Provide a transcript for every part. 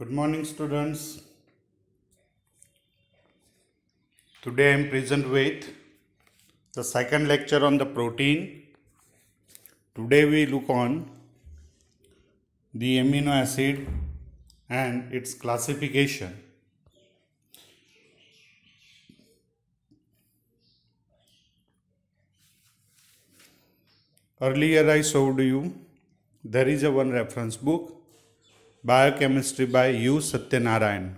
good morning students today i am present with the second lecture on the protein today we look on the amino acid and its classification earlier i showed you there is a one reference book Biochemistry by U. Satyanarayan.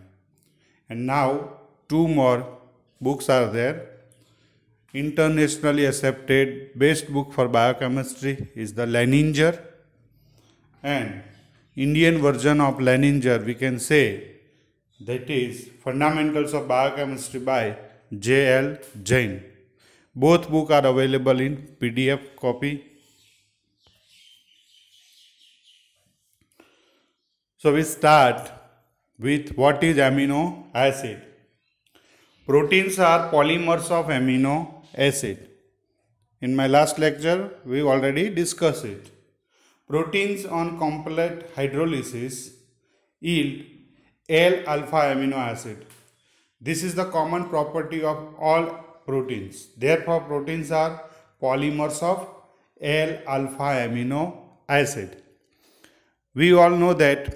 And now two more books are there. Internationally accepted best book for biochemistry is the Leninger and Indian version of Leninger we can say that is Fundamentals of Biochemistry by J.L. Jain. Both books are available in PDF copy So we start with what is amino acid. Proteins are polymers of amino acid. In my last lecture, we already discussed it. Proteins on complete hydrolysis yield L-alpha amino acid. This is the common property of all proteins. Therefore, proteins are polymers of L-alpha amino acid. We all know that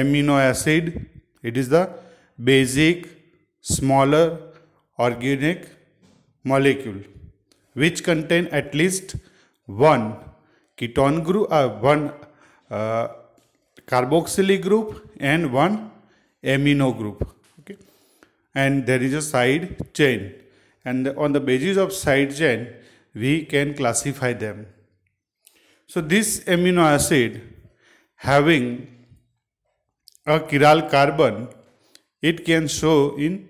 amino acid. It is the basic smaller organic molecule which contain at least one ketone group, uh, one uh, carboxylic group and one amino group. Okay. And there is a side chain and on the basis of side chain we can classify them. So this amino acid having a chiral carbon, it can show in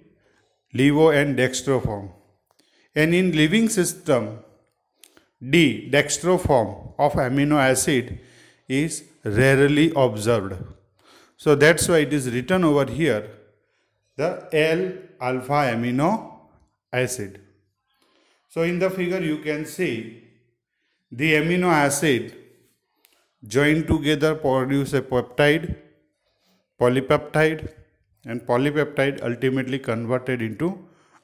levo and dextro form. And in living system, D dextro form of amino acid is rarely observed. So that's why it is written over here the L alpha amino acid. So in the figure you can see the amino acid joined together produce a peptide polypeptide and polypeptide ultimately converted into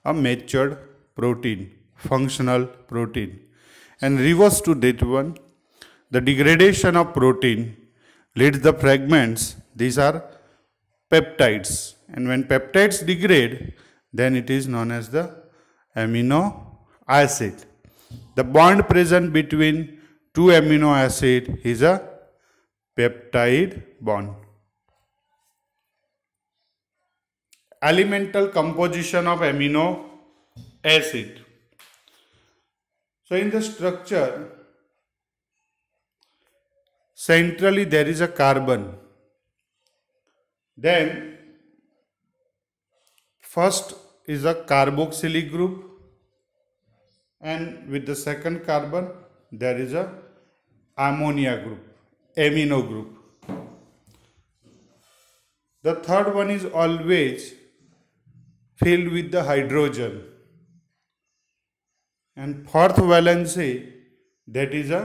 a matured protein, functional protein. And reverse to that one, the degradation of protein leads the fragments, these are peptides. And when peptides degrade, then it is known as the amino acid. The bond present between two amino acid is a peptide bond. elemental composition of amino acid. So in the structure, centrally there is a carbon. Then first is a carboxylic group and with the second carbon there is a ammonia group, amino group. The third one is always filled with the hydrogen and fourth valency that is a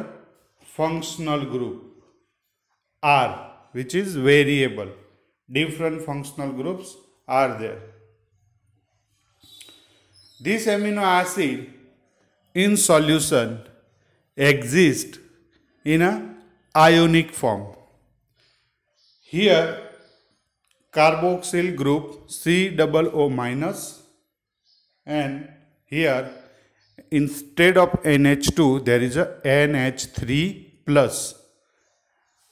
functional group r which is variable different functional groups are there this amino acid in solution exist in a ionic form here carboxyl group C double O minus and here instead of NH2 there is a NH3 plus.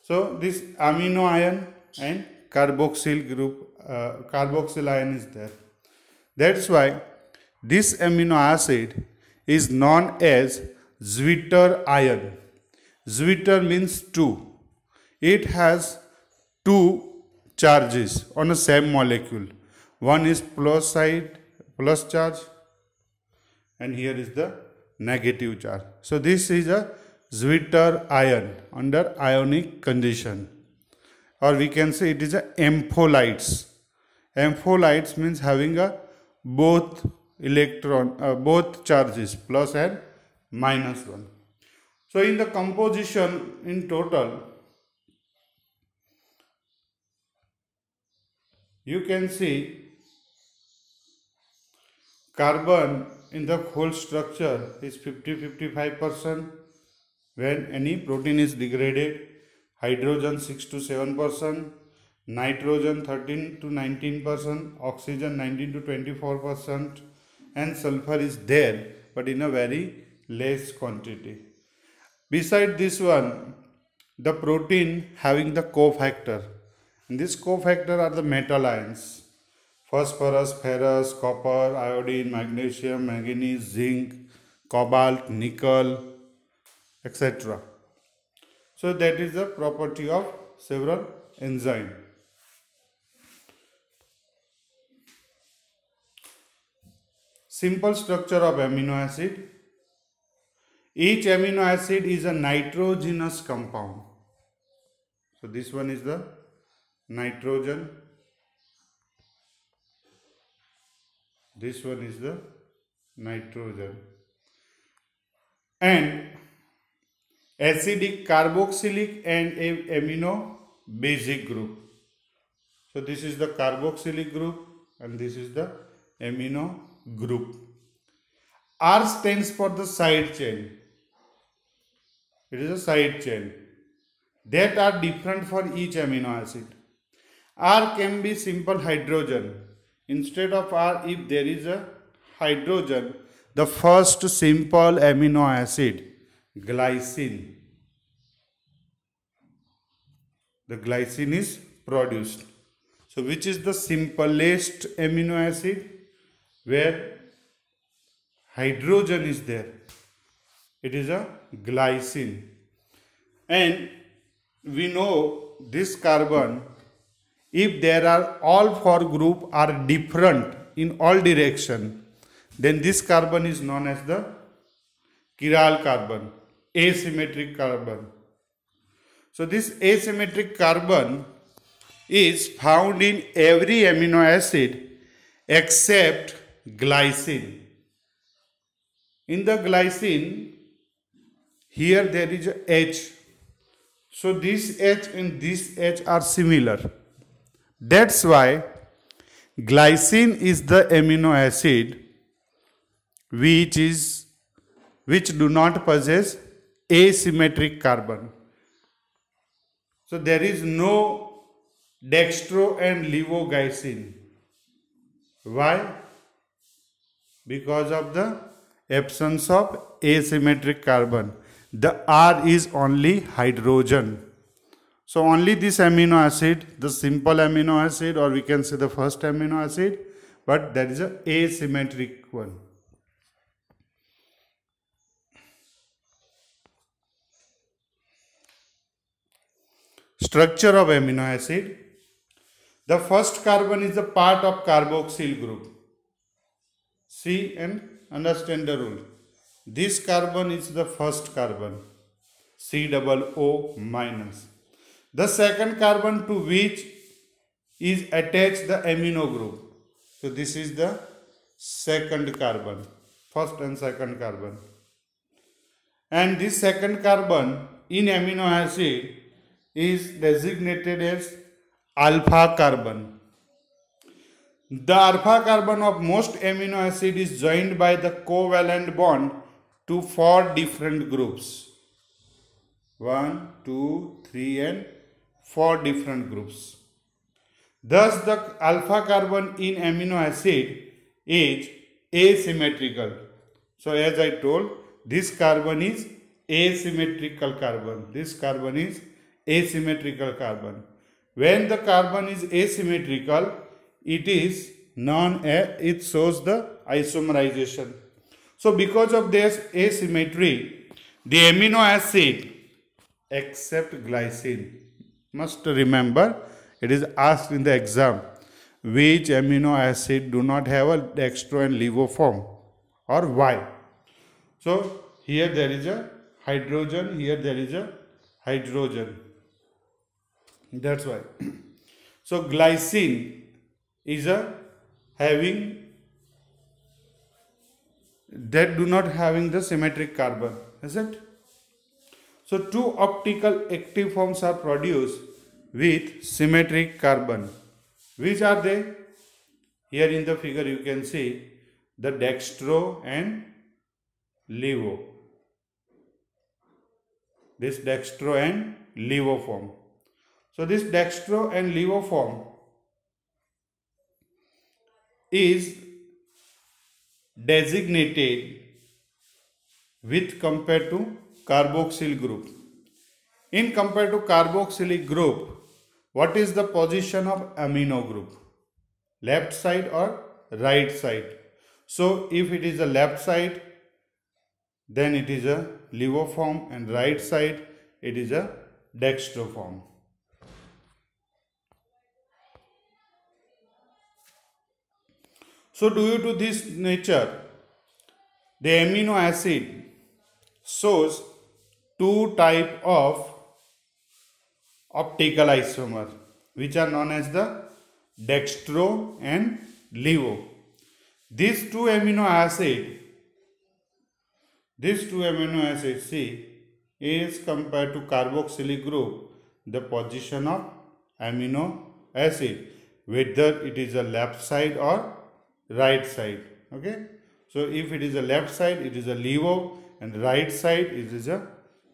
So this amino ion and carboxyl group uh, carboxyl ion is there. That's why this amino acid is known as zwitter ion. Zwitter means two. It has two charges on the same molecule. One is plus side, plus charge and here is the negative charge. So this is a Zwitter ion under ionic condition or we can say it is a ampholytes. Ampholytes means having a both electron uh, both charges plus and minus 1. So in the composition in total you can see carbon in the whole structure is 50-55% when any protein is degraded hydrogen 6 to 7% nitrogen 13 to 19% oxygen 19 to 24% and sulfur is there but in a very less quantity beside this one the protein having the cofactor these cofactor are the metal ions phosphorus, ferrous, copper, iodine, magnesium, manganese, zinc, cobalt, nickel, etc. So that is the property of several enzyme. Simple structure of amino acid. Each amino acid is a nitrogenous compound. So this one is the nitrogen this one is the nitrogen and acidic carboxylic and amino basic group so this is the carboxylic group and this is the amino group R stands for the side chain it is a side chain that are different for each amino acid R can be simple hydrogen. Instead of R, if there is a hydrogen, the first simple amino acid, glycine. The glycine is produced. So which is the simplest amino acid? Where hydrogen is there. It is a glycine. And we know this carbon if there are all four group are different in all direction then this carbon is known as the chiral carbon asymmetric carbon so this asymmetric carbon is found in every amino acid except glycine in the glycine here there is a h so this h and this h are similar that's why glycine is the amino acid which is which do not possess asymmetric carbon. So there is no dextro and levoglycine. Why? Because of the absence of asymmetric carbon. The R is only hydrogen. So only this amino acid, the simple amino acid or we can say the first amino acid, but that is a asymmetric one. Structure of amino acid. The first carbon is a part of carboxyl group. See and understand the rule. This carbon is the first carbon. C double O minus. The second carbon to which is attached the amino group. So this is the second carbon, first and second carbon. And this second carbon in amino acid is designated as alpha carbon. The alpha carbon of most amino acid is joined by the covalent bond to four different groups. 1, 2, 3 and for different groups. Thus, the alpha carbon in amino acid is asymmetrical. So, as I told, this carbon is asymmetrical carbon. This carbon is asymmetrical carbon. When the carbon is asymmetrical, it is non it shows the isomerization. So, because of this asymmetry, the amino acid except glycine must remember it is asked in the exam which amino acid do not have a dextro and levo form or why so here there is a hydrogen here there is a hydrogen that's why so glycine is a having that do not having the symmetric carbon is it so two optical active forms are produced with symmetric carbon. Which are they? Here in the figure you can see the dextro and levo. This dextro and levo form. So this dextro and levo form is designated with compared to carboxyl group. In compared to carboxylic group, what is the position of amino group? Left side or right side? So if it is a left side, then it is a levoform and right side it is a dextroform. So due to this nature, the amino acid shows two type of optical isomer which are known as the dextro and levo. These two amino acid, these two amino acid see, is compared to carboxylic group the position of amino acid whether it is a left side or right side okay so if it is a left side it is a levo and right side it is a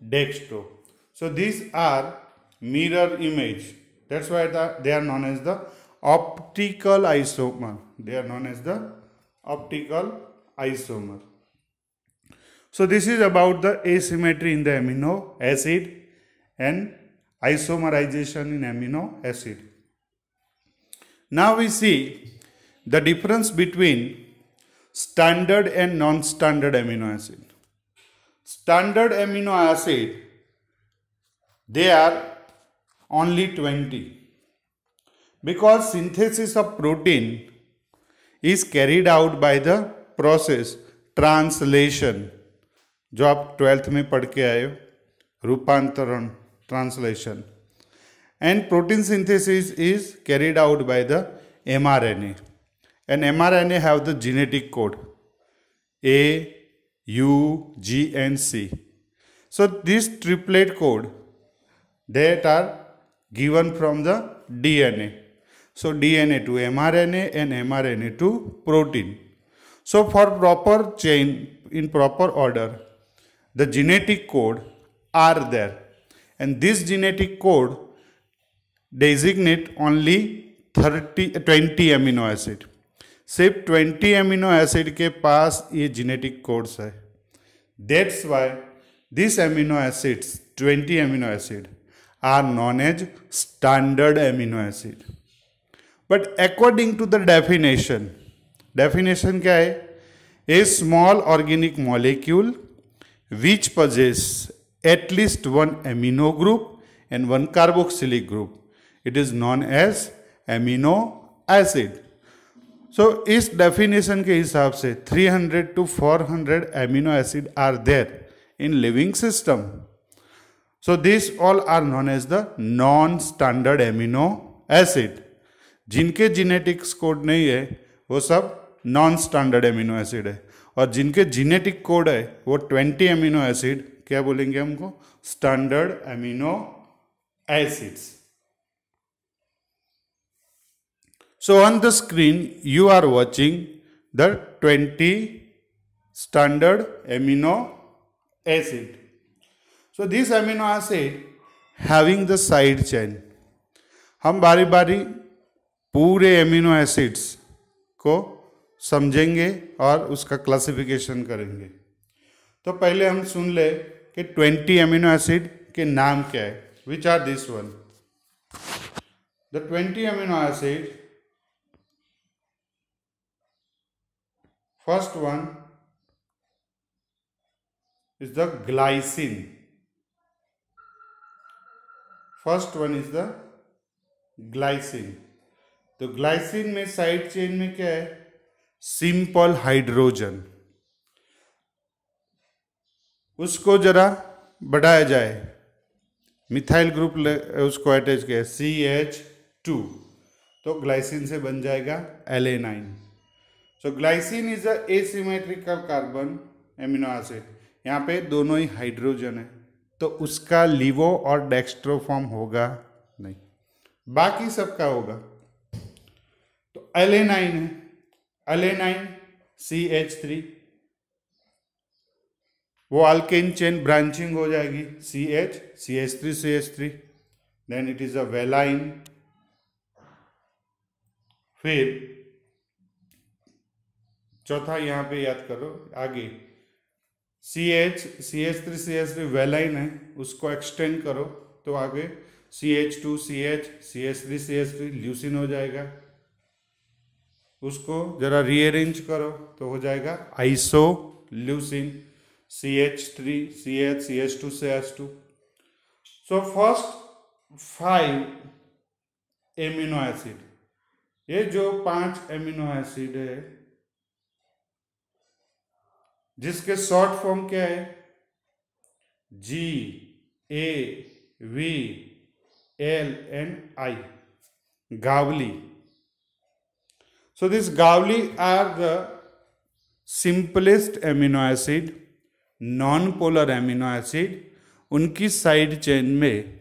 desktop. So these are mirror image. That's why the, they are known as the optical isomer. They are known as the optical isomer. So this is about the asymmetry in the amino acid and isomerization in amino acid. Now we see the difference between standard and non-standard amino acid standard amino acid they are only 20 because synthesis of protein is carried out by the process translation जो आप twelfth में पढ़ के आए रूपांतरण translation and protein synthesis is carried out by the M R N A and M R U, G and C. So this triplet code that are given from the DNA. So DNA to mRNA and mRNA to protein. So for proper chain in proper order, the genetic code are there and this genetic code designate only 30, 20 amino acid सिर्फ 20 amino acid के पास ये genetic codes है that's why this amino acids 20 amino acid are known as standard amino acid but according to the definition definition क्या है a small organic molecule which possess at least one amino group and one carboxylic group it is known as amino acid so इस definition के हिसाब से 300 to 400 amino acid are there in living system so this all are known as the non standard amino acid जिनके genetics code नहीं है वो सब non standard amino acid है और जिनके जीनेटिक कोड है वो 20 एमिनो एसिड क्या बोलेंगे हमको standard amino acids So on the screen you are watching the 20 standard amino acid. So this amino acid having the side chain. हम बारी बारी पूरे amino acids को समझेंगे और उसका classification करेंगे तो पहले हम सुन ले कि 20 amino acid के नाम क्या है Which are this one? The 20 amino acids first one is the glycine first one is the glycine तो ग्लाइसिन में साइड चेन में क्या है सिंपल हाइड्रोजन उसको जरा बढ़ाया जाए मिथाइल ग्रुप उसको अटैच किया सी एच टू तो ग्लाइसिन से बन जाएगा alanine so glycine is asymmetrical carbon amino acid यहाँ पे दोनों ही हाइड्रोजन है तो उसका लिवो और डेक्स्ट्रो फॉर्म होगा नहीं बाकी सबका होगा तो एलेनाइन है अलेनाइन सी एच थ्री वो अल्केन चेन ब्रांचिंग हो जाएगी C H C H three C H three then it is a valine फिर चौथा यहाँ पे याद करो आगे C H C H three C H three valine है उसको एक्सटेंड करो तो आगे C H two C H C H three C H three leucine हो जाएगा उसको जरा रीअरेंज करो तो हो जाएगा iso isoleucine C H three C H C H two C H two so first five amino acid ये जो पांच एमिनो एसिड है जिसके शॉर्ट फॉर्म क्या है G A V L and I गावली सो दिस गावली are the simplest amino acid non polar amino acid उनकी साइड चेन में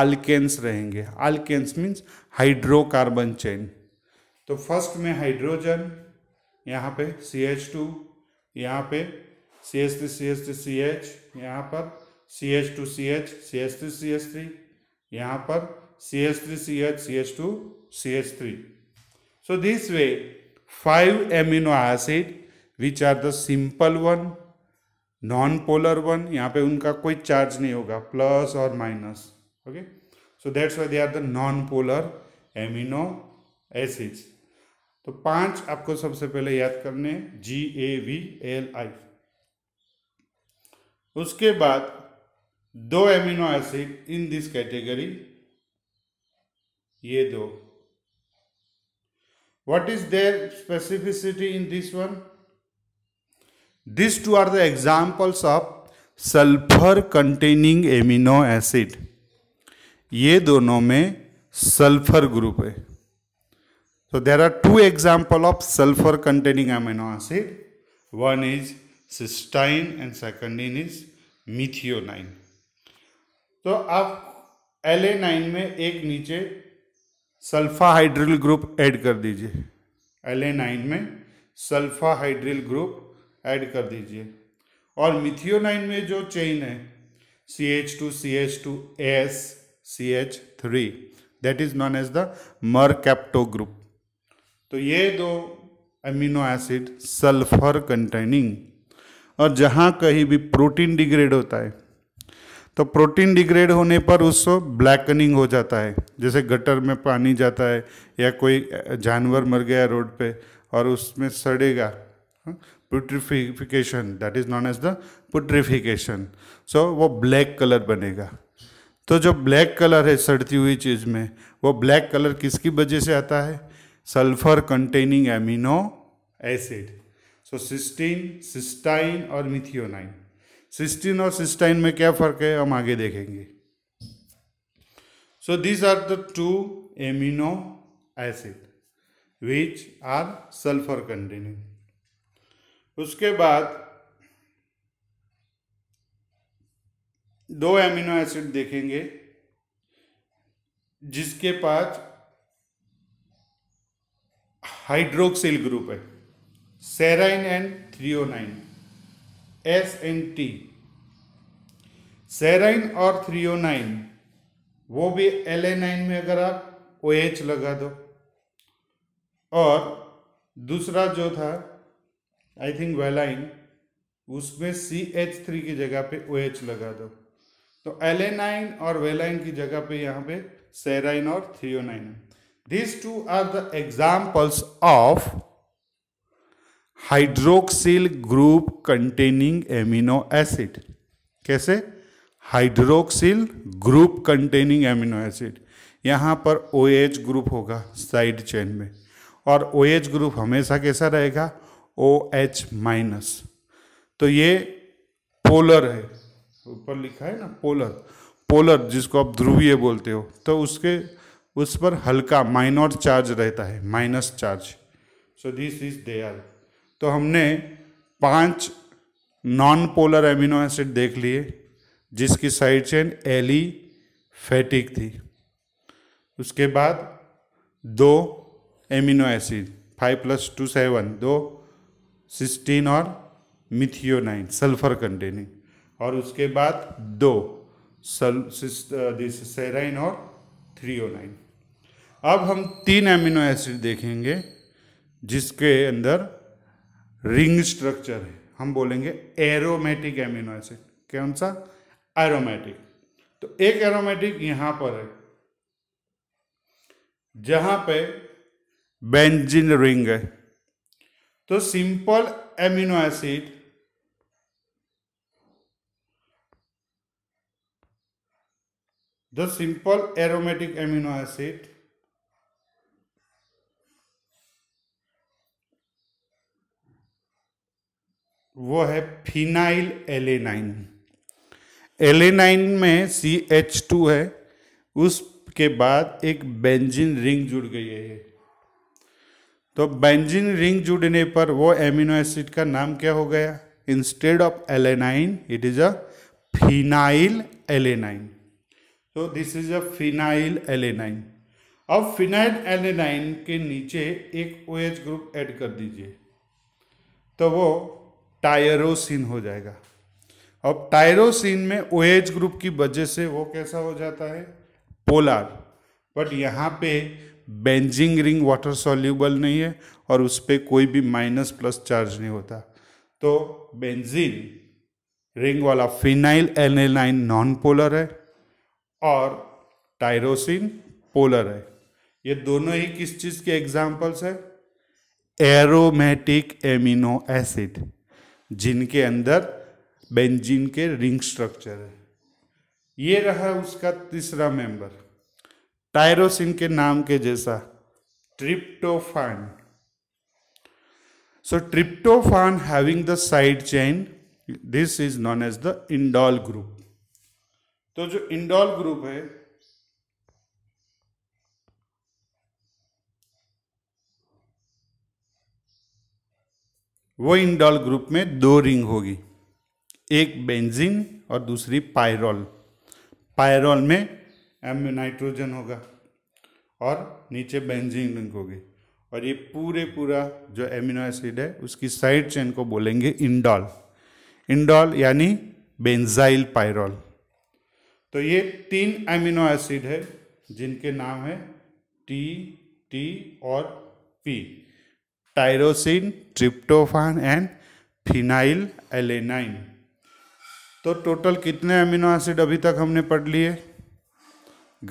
आल्केन्स रहेंगे आल्केन्स मीन्स हाइड्रोकार्बन चेन तो फर्स्ट में हाइड्रोजन यहाँ पे सी एच टू यहाँ पे C S three C S three C H यहाँ पर C H two C H C S three C S three यहाँ पर C S three C H C H two C H three so this way five amino acid which are the simple one non polar one यहाँ पे उनका कोई charge नहीं होगा plus और minus okay so that's why they are the non polar amino acids तो पांच आपको सबसे पहले याद करने जी ए वी एल आई उसके बाद दो amino acid in this category ये दो what is there specificity in this one this two are the examples of sulphur containing amino acid ये दोनों में सल्फर ग्रुप है So there are two example of sulfur containing amino acid. One is cysteine and second is methionine. तो आप L A nine में एक नीचे सल्फाहाइड्रिल group add कर दीजिए एल ए नाइन में सल्फाहाइड्रिल ग्रुप ऐड कर दीजिए और मिथियोनाइन में जो चेन है C H two C H two S C H three that is known as the mercapto group तो ये दो अमीनो एसिड सल्फर कंटेनिंग और जहाँ कहीं भी प्रोटीन डिग्रेड होता है तो प्रोटीन डिग्रेड होने पर उसको ब्लैकनिंग हो जाता है जैसे गटर में पानी जाता है या कोई जानवर मर गया रोड पे और उसमें सड़ेगा putrefaction that is known as the putrefaction so वो ब्लैक कलर बनेगा तो जो ब्लैक कलर है सड़ती हुई चीज़ में वो ब्लैक कलर किसकी वजह से आता है sulphur containing amino acid so cysteine cystine और मिथियोनाइन सिस्टीन और सिस्टाइन में क्या फ़र्क है हम आगे देखेंगे so these are the two amino acid which are sulphur containing उसके बाद दो एमिनो एसिड देखेंगे जिसके पास हाइड्रोक्सिल ग्रुप है serine and threonine S and T serine और थ्रियोनाइन वो भी एल नाइन में अगर आप ओ एच लगा दो और दूसरा जो था आई थिंक वेलाइन उसमें सी एच थ्री की जगह पे ओ एच लगा दो तो एल नाइन और वेलाइन की जगह पे यहाँ पे सेराइन और threonine These two are the examples of hydroxyl group containing amino acid कैसे hydroxyl group containing amino acid यहाँ पर ओ एच ग्रुप होगा साइड चेन में और ओ एच ग्रुप हमेशा कैसा रहेगा ओ एच माइनस तो ये पोलर है ऊपर लिखा है ना पोलर पोलर जिसको आप ध्रुवीय बोलते हो तो उसके उस पर हल्का माइनॉर चार्ज रहता है minus charge so this is there तो हमने पांच नॉन पोलर एमिनो एसिड देख लिए जिसकी साइड चेन एली फैटिक थी उसके बाद दो amino acid five plus two seven दो सिस्टीन और मिथियोनाइन सल्फर कंटेनिंग और उसके बाद दो सल सेराइन uh, और नाइन अब हम तीन एमिनो एसिड देखेंगे जिसके अंदर रिंग स्ट्रक्चर है हम बोलेंगे एरोमेटिक एमिनो एसिड कौन सा एरोमेटिक तो एक एरोमेटिक यहां पर है जहां पे बेंजिन रिंग है तो simple amino acid the simple aromatic amino acid वो है फिनाइल एलेनाइन एलेनाइन में सी एच टू है उसके बाद एक बेंजिन रिंग जुड़ गई है तो बेंजिन रिंग जुड़ने पर वो एमिनो एसिड का नाम क्या हो गया instead of alanine it is a phenyl alanine तो this is a phenyl alanine अब फिनाइल एलेनाइन के नीचे एक ओ एच ग्रुप ऐड कर दीजिए तो वो टायरोसिन हो जाएगा अब टायरोसिन में ओ OH ग्रुप की वजह से वो कैसा हो जाता है पोलार बट यहाँ पे बेंजिंग रिंग वाटर सॉल्यूबल नहीं है और उस पर कोई भी माइनस प्लस चार्ज नहीं होता तो बेंजीन रिंग वाला phenylalanine non polar है और टायरोसिन पोलर है ये दोनों ही किस चीज़ के एग्जाम्पल्स है एरोमेटिक एमिनो एसिड जिनके अंदर बेंजीन के रिंग स्ट्रक्चर है ये रहा उसका तीसरा मेंबर टायरोसिन के नाम के जैसा tryptophan so tryptophan having the side chain this is known as the indole group तो जो इंडोल ग्रुप है वो इंडॉल ग्रुप में दो रिंग होगी एक बेंजीन और दूसरी पायरॉल पायरोल में एम नाइट्रोजन होगा और नीचे बेंजीन रिंग होगी और ये पूरे पूरा जो एमिनो एसिड है उसकी साइड चेन को बोलेंगे इंडॉल इंडॉल यानी बेंजाइल पायरोल तो ये तीन एमिनो एसिड है जिनके नाम है टी टी और P tyrosine tryptophan and phenyl alanine तो टोटल कितने अमीनो एसिड अभी तक हमने पढ़ लिए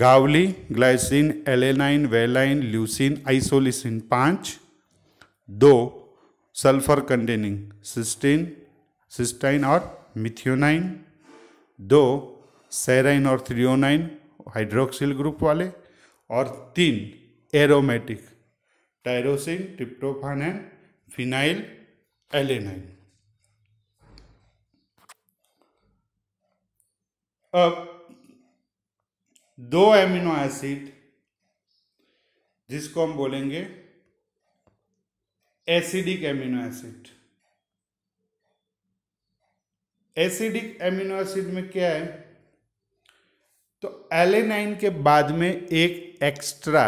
गावली glycine alanine valine leucine isoleucine पाँच दो सल्फर कंटेनिंग सिस्टीन सिस्टाइन और मिथियोनाइन दो सेराइन और थ्रियोनाइन हाइड्रोक्सिल ग्रुप वाले और तीन aromatic tyrosine tryptophan and phenyl alanine अब दो एमिनो एसिड जिसको हम बोलेंगे acidic amino acid acidic amino acid में क्या है तो एलेनाइन के बाद में एक एक्स्ट्रा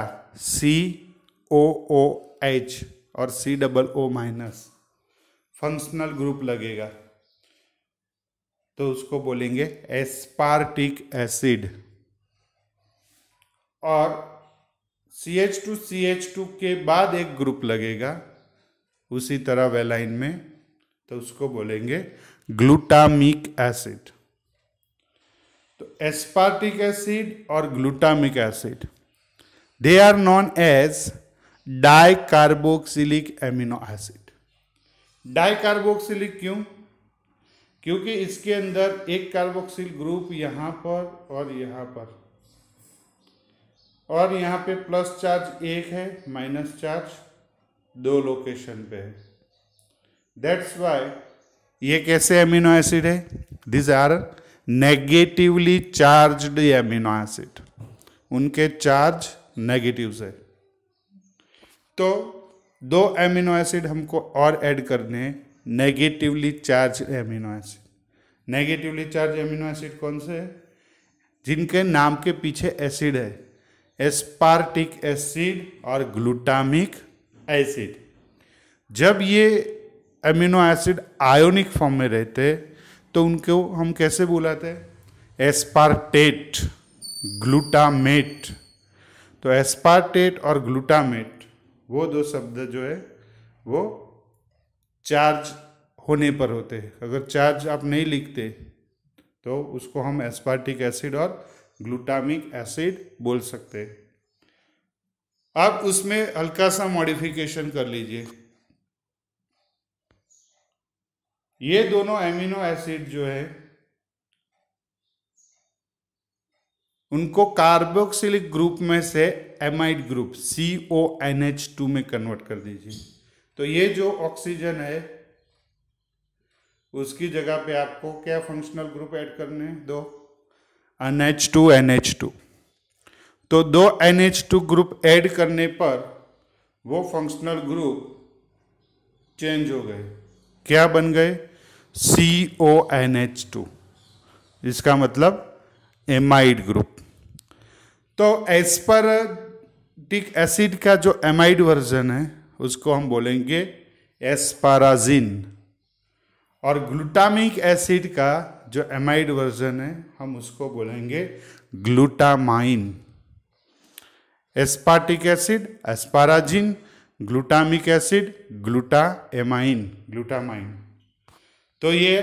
सी ओ ओ एच और C double O minus functional group लगेगा तो उसको बोलेंगे एस्पार्टिक एसिड और C H two C H two के बाद एक ग्रुप लगेगा उसी तरह वेलाइन में तो उसको बोलेंगे ग्लूटामिक एसिड तो एस्पार्टिक एसिड और glutamic acid they are known as dicarboxylic amino acid dicarboxylic क्यों क्योंकि इसके अंदर एक कार्बोक्सिल ग्रुप यहां पर और यहां पर और यहाँ पे प्लस चार्ज एक है माइनस चार्ज दो लोकेशन पे है दैट्स वाई ये कैसे एमिनो एसिड है these are negatively charged amino acid उनके चार्ज नेगेटिव है तो दो एमिनो एसिड हमको और ऐड करने हैं negatively charge amino acid negatively charge amino acid कौन से है जिनके नाम के पीछे एसिड है एस्पार्टिक एसिड और ग्लूटामिक एसिड जब ये एमिनो एसिड आयोनिक फॉर्म में रहते तो उनको हम कैसे बुलाते हैं एस्पार्टेट ग्लूटामेट तो एस्पार्टेट और ग्लूटामेट वो दो शब्द जो है वो चार्ज होने पर होते हैं अगर चार्ज आप नहीं लिखते तो उसको हम एस्पार्टिक एसिड और ग्लूटामिक एसिड बोल सकते हैं आप उसमें हल्का सा मॉडिफिकेशन कर लीजिए ये दोनों एमिनो एसिड जो है उनको कार्बोक्सिलिक ग्रुप में से amide group C O N H two में कन्वर्ट कर दीजिए तो ये जो ऑक्सीजन है उसकी जगह पे आपको क्या फंक्शनल ग्रुप ऐड करने हैं दो N H two N H two तो दो N H two group add करने पर वो फंक्शनल ग्रुप चेंज हो गए क्या बन गए C O N H two इसका मतलब एमाइड ग्रुप तो एस्पराटिक एसिड का जो एमाइड वर्जन है उसको हम बोलेंगे एस्पाराजिन और ग्लूटामिक एसिड का जो एमाइड वर्जन है हम उसको बोलेंगे glutamine aspartic acid asparagine glutamic acid amine glutamine तो ये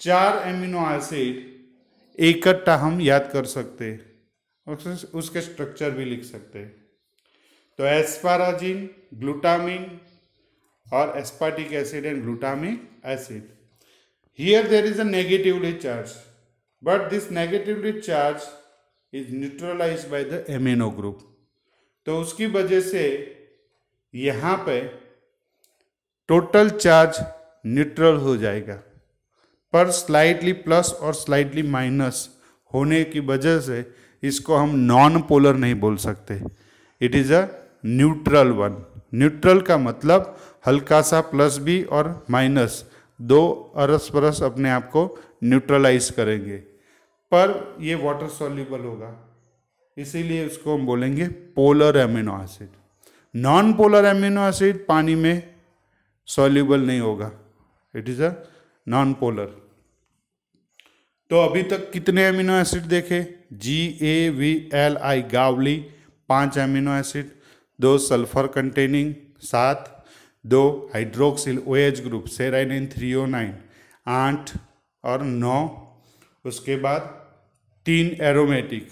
चार एमिनो एसिड इकट्ठा हम याद कर सकते हैं उसके स्ट्रक्चर भी लिख सकते हैं तो एस्पाराजिन ग्लूटामिन और aspartic acid and glutamic acid here there is a charge but this this negatively charge is neutralize by the amino group तो उसकी वजह से यहाँ पे टोटल चार्ज न्यूट्रल हो जाएगा पर स्लाइडली प्लस और स्लाइडली माइनस होने की वजह से इसको हम नॉन पोलर नहीं बोल सकते it is a neutral one neutral का मतलब हल्का सा प्लस भी और माइनस दो अरस परस अपने आप को न्यूट्रलाइज करेंगे पर ये वाटर सॉल्यूबल होगा इसीलिए उसको हम बोलेंगे polar amino acid non polar amino acid पानी में सॉल्यूबल नहीं होगा it is a non polar तो अभी तक कितने अमीनो एसिड देखे G A V L I गावली पांच अमीनो एसिड दो सल्फर कंटेनिंग सात दो hydroxyl O H group serine and threonine आठ और नौ उसके बाद तीन एरोमेटिक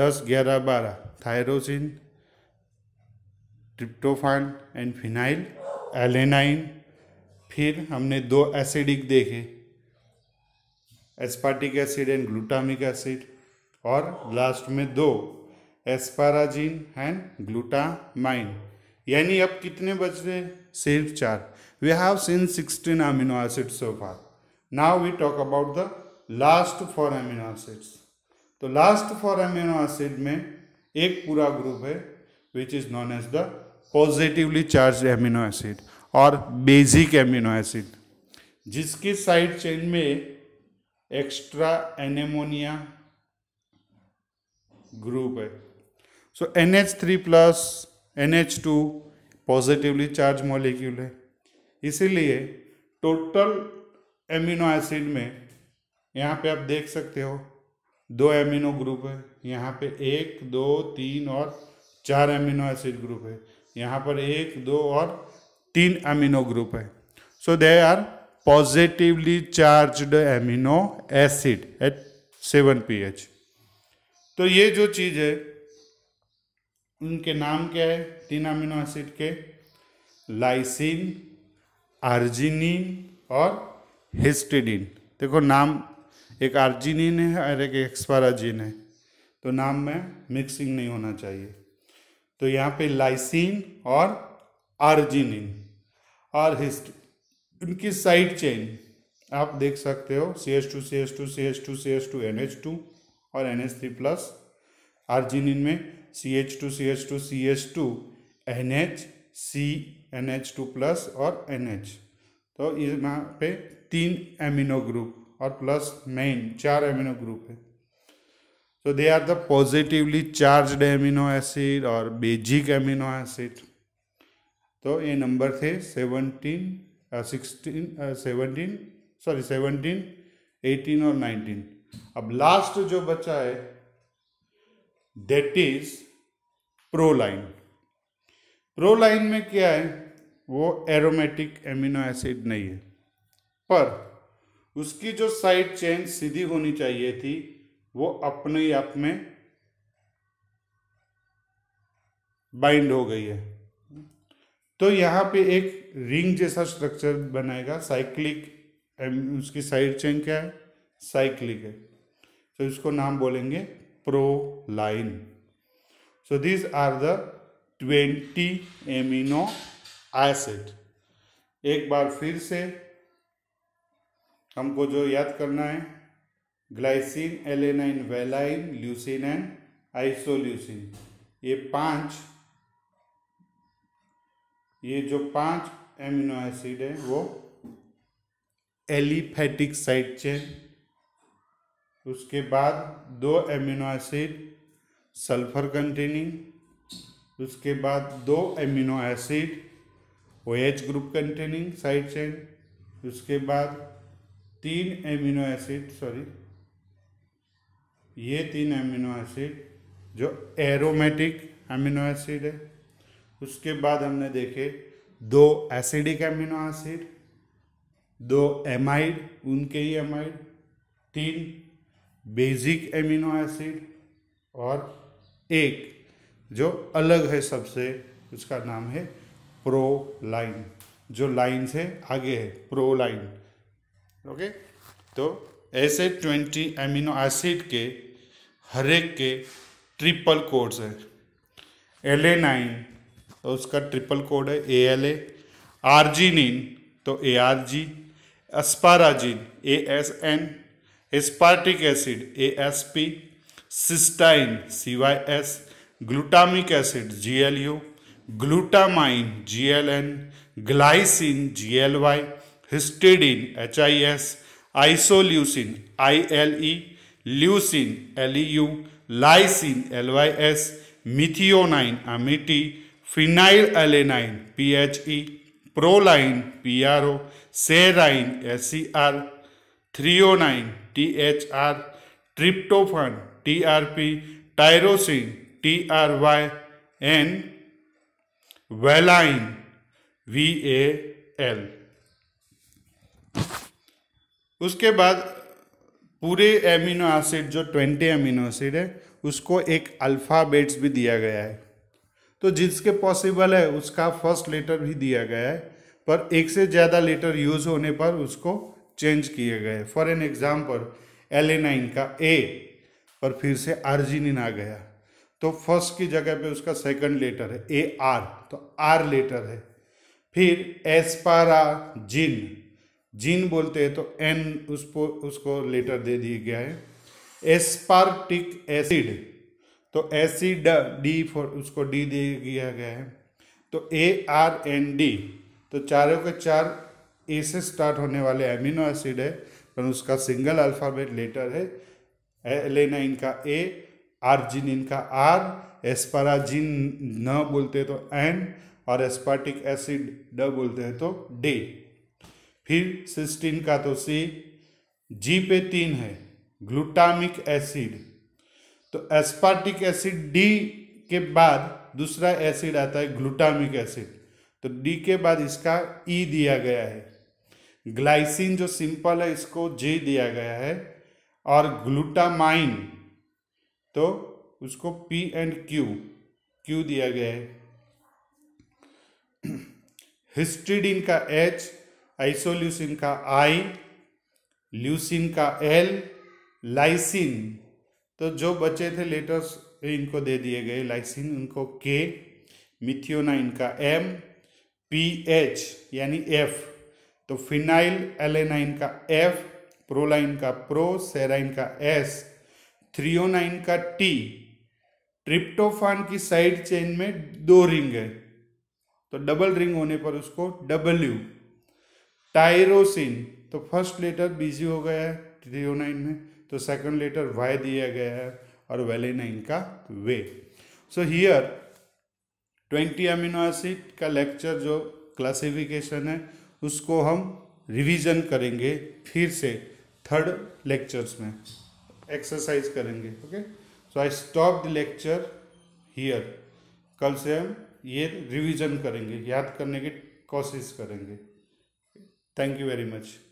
दस ग्यारह बारह tyrosine tryptophan and phenyl alanine फिर हमने दो एसिडिक देखे aspartic acid and glutamic acid और लास्ट में दो एस्पाराजिन एंड ग्लूटामाइन यानी अब कितने बच रहे सिर्फ चार we have seen sixteen amino acid so far now we talk about the last four amino acids तो लास्ट फॉर अमीनो एसिड में एक पूरा ग्रुप है which is known as the positively charge amino acid और basic amino acid जिसकी side chain में extra ammonia group है so N H three plus N H two positively charge molecule है इसीलिए टोटल एमिनो एसिड में यहाँ पे आप देख सकते हो दो एमिनो ग्रुप है यहाँ पे एक दो तीन और चार एमिनो एसिड ग्रुप है यहाँ पर एक दो और तीन एमिनो ग्रुप है so they are positively charged amino acid at 7 pH. तो ये जो चीज़ है उनके नाम क्या है तीन अमीनो एसिड के लाइसिन आर्जिनिन और हिस्टिडिन देखो नाम एक आर्जिनिन है और एक एक्सपाराजिन है तो नाम में मिक्सिंग नहीं होना चाहिए तो यहाँ पे लाइसिन और आर्जिनिन और हिस्ट इनकी साइड चेन आप देख सकते हो C S two C S two C S two C S two N H two और N H three plus arginine इनमें C H two C H two C S two N H C N H two plus और N H तो यहाँ पे तीन amino group और plus मेन चार एमिनो ग्रुप है तो they are the positively charge amino acid और बेजिक एमिनो एसिड तो ये नंबर थे seventeen sixteen seventeen sorry seventeen eighteen और नाइनटीन अब लास्ट जो बचा है डेट इज प्रोलाइन प्रोलाइन में क्या है वो एरोमेटिक एमिनो एसिड नहीं है पर उसकी जो साइड चेन सीधी होनी चाहिए थी वो अपने ही आप में बाइंड हो गई है तो यहां पे एक रिंग जैसा स्ट्रक्चर बनाएगा साइक्लिक उसकी साइड चेन क्या है साइक्लिक है तो इसको नाम बोलेंगे proline so this are the twenty amino acid एक बार फिर से हमको जो याद करना है glycine alanine valine leucine and isoleucine ये पांच ये जो पांच एमिनो एसिड है वो एलिफेटिक साइड चेन उसके बाद दो एमिनो एसिड सल्फर कंटेनिंग उसके बाद दो amino acid O H group containing side chain उसके बाद तीन एमिनो एसिड सॉरी ये तीन एमिनो एसिड जो एरोमेटिक एमिनो एसिड है उसके बाद हमने देखे दो एसिडिक एमिनो एसिड दो एमाइड उनके ही एमाइड तीन बेसिक एमिनो एसिड और एक जो अलग है सबसे उसका नाम है प्रो लाइन जो लाइन से आगे है प्रो लाइन ओके तो ऐसे ट्वेंटी एमिनो एसिड के हरेक के ट्रिपल कोर्स है नाइन तो उसका ट्रिपल कोड है ए एल ए आरजीनिन तो A R G asparagine A S N aspartic acid A S P cysteine C Y S glutamic acid G L U glutamine G L N glycine G L Y histidine H I S isoleucine I L E leucine L E U lysine L Y S methionine M E T phenylalanine P H E proline P R O serine S C R nine T H R tryptophan T R P tyrosine T R Y N valine V A L उसके बाद पूरे amino acid जो twenty amino acid है उसको एक alphabets भी दिया गया है तो जिसके पॉसिबल है उसका फर्स्ट लेटर भी दिया गया है पर एक से ज़्यादा लेटर यूज होने पर उसको चेंज किए गए for an example L A nine का ए पर फिर से आर्जिनिन आ गया तो फर्स्ट की जगह पे उसका सेकंड लेटर है ए आर तो आर लेटर है फिर एस्पारा जिन जिन बोलते हैं तो एन उसको उसको लेटर दे दिया गया है एस्पार्टिक एसिड तो एसिड डी फॉर उसको डी दे दिया गया है तो ए आर एन डी तो चारों के चार ए से स्टार्ट होने वाले एमिनो एसिड है पर उसका सिंगल अल्फ़ाबेट लेटर है एन का ए आर्जिनिन इनका आर एस्पाराजिन न बोलते तो एन और एस्पार्टिक एसिड ड बोलते हैं तो डे फिर सिस्टीन का तो सी जी पे तीन है ग्लूटामिक एसिड तो एस्पार्टिक एसिड डी के बाद दूसरा एसिड आता है ग्लूटामिक एसिड तो डी के बाद इसका ई e दिया गया है ग्लाइसिन जो सिंपल है इसको जे दिया गया है और ग्लूटामाइन तो उसको पी एंड क्यू क्यू दिया गया है हिस्ट्रीडिन का एच आइसोल्यूसिन का आई ल्यूसिन का एल लाइसिन तो जो बचे थे लेटर्स इनको दे दिए गए लाइसिन इनको के मिथियोना इनका एम पी एच यानी एफ तो फिनाइल एलेनाइन का एफ प्रोलाइन का प्रो सेराइन का एस थ्रियोनाइन का टी ट्रिप्टोफान की साइड चेन में दो रिंग है तो डबल रिंग होने पर उसको डब्ल्यू टायरोसिन तो फर्स्ट लेटर बिजी हो गया है थ्रियोनाइन में तो सेकंड लेटर वाई दिया गया है और वेलेनाइन का V so here twenty amino acid का लेक्चर जो क्लासिफिकेशन है उसको हम रिवीजन करेंगे फिर से थर्ड लेक्चर्स में एक्सरसाइज करेंगे okay so I stop the lecture here कल से हम ये रिवीजन करेंगे याद करने की कोशिश करेंगे थैंक यू वेरी मच